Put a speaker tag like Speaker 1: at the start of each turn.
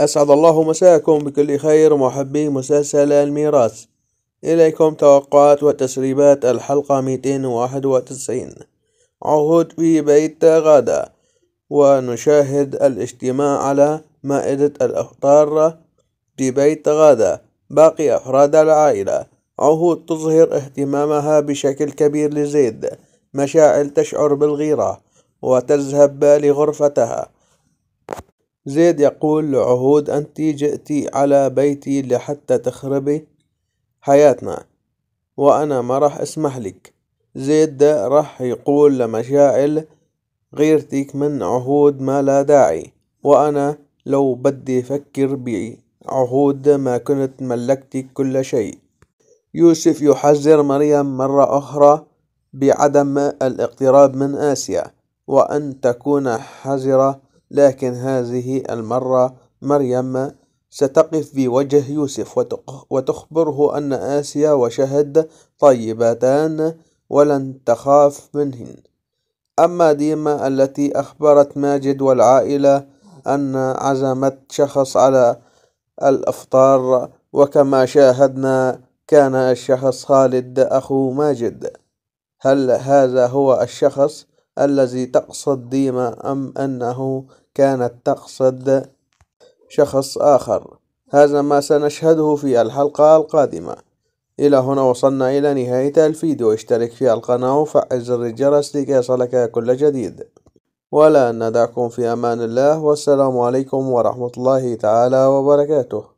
Speaker 1: أسعد الله مساكم بكل خير محبي مسلسل الميراث إليكم توقعات وتسريبات الحلقة 291 عهود في بيت غادة ونشاهد الاجتماع على مائدة الأفطار في بيت غادة باقي أفراد العائلة عهود تظهر اهتمامها بشكل كبير لزيد مشاعل تشعر بالغيرة وتذهب لغرفتها زيد يقول لعهود أنت جئتي على بيتي لحتى تخربي حياتنا وأنا ما راح أسمح لك زيد راح يقول لمشاعل غيرتك من عهود ما لا داعي وأنا لو بدي فكر بعهود ما كنت ملكتك كل شيء يوسف يحذر مريم مرة أخرى بعدم الاقتراب من آسيا وأن تكون حذرة لكن هذه المرة مريم ستقف في وجه يوسف وتخبره أن آسيا وشهد طيبتان ولن تخاف منهن أما ديما التي أخبرت ماجد والعائلة أن عزمت شخص على الإفطار وكما شاهدنا كان الشخص خالد أخو ماجد هل هذا هو الشخص الذي تقصد ديما أم أنه كانت تقصد شخص آخر هذا ما سنشهده في الحلقة القادمة إلى هنا وصلنا إلى نهاية الفيديو اشترك في القناة وفعل زر الجرس لكي يصلك كل جديد ولا ندعكم في أمان الله والسلام عليكم ورحمة الله تعالى وبركاته